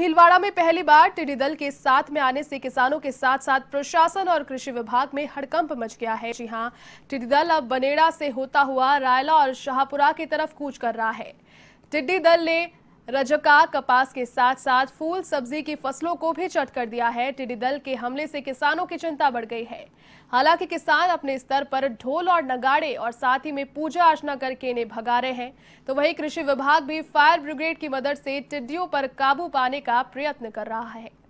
भीलवाड़ा में पहली बार टिड्डी दल के साथ में आने से किसानों के साथ साथ प्रशासन और कृषि विभाग में हड़कंप मच गया है जी हां टिड्डी दल अब बनेड़ा से होता हुआ रायला और शाहपुरा की तरफ कूच कर रहा है टिड्डी दल ने रजका कपास के साथ साथ फूल सब्जी की फसलों को भी चट कर दिया है टिड्डी दल के हमले से किसानों की चिंता बढ़ गई है हालांकि किसान अपने स्तर पर ढोल और नगाड़े और साथ ही में पूजा अर्चना करके इन्हें भगा रहे हैं तो वही कृषि विभाग भी फायर ब्रिगेड की मदद से टिड्डियों पर काबू पाने का प्रयत्न कर रहा है